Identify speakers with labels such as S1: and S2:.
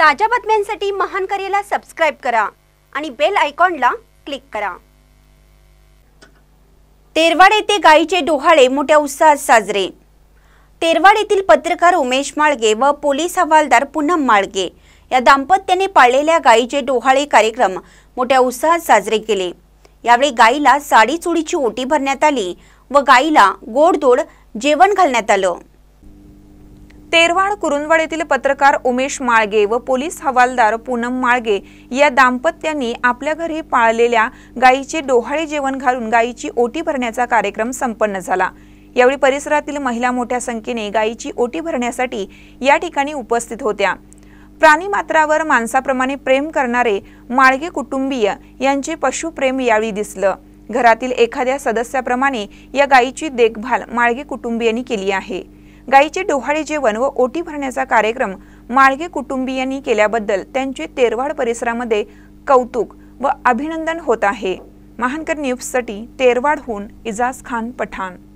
S1: ताज्या बातम्यांसाठी महान करेला सबस्क्राईब करा आणि बेल आयकॉनला क्लिक करा तेरवाड येथे गायीचे डोहाळे मोठ्या उत्साहात साजरे तेरवाड येथील पत्रकार उमेश माळगे व पोलीस हवालदार पूनम माळगे या दाम्पत्याने पाळलेल्या गायीचे डोहाळे कार्यक्रम मोठ्या उत्साहात साजरे केले यावेळी गायीला साडी चुडीची ओटी भरण्यात आली व गायीला
S2: गोडधोड जेवण घालण्यात आलं तेरवाड कुरुंदवाड येथील पत्रकार उमेश माळगे व पोलीस हवालदार पूनम माळगे या दाम्पत्यांनी आपल्या घरी पाळलेल्या गायीचे डोहाळे जेवण घालून गायीची ओटी भरण्याचा कार्यक्रम संपन्न झाला यावेळी परिसरातील महिला मोठ्या संख्येने गायीची ओटी भरण्यासाठी या ठिकाणी उपस्थित होत्या प्राणी मात्रावर माणसाप्रमाणे प्रेम करणारे माळगे कुटुंबीय यांचे पशुप्रेम यावेळी दिसलं घरातील एखाद्या सदस्याप्रमाणे या गायीची देखभाल माळगे कुटुंबियांनी केली आहे गायीचे डोहाळे जेवण व ओटी भरण्याचा कार्यक्रम माळगे कुटुंबियांनी केल्याबद्दल त्यांचे तेरवाड परिसरामध्ये कौतुक व अभिनंदन होत आहे महानकर न्यूजसाठी तेरवाडहून इजाज खान पठाण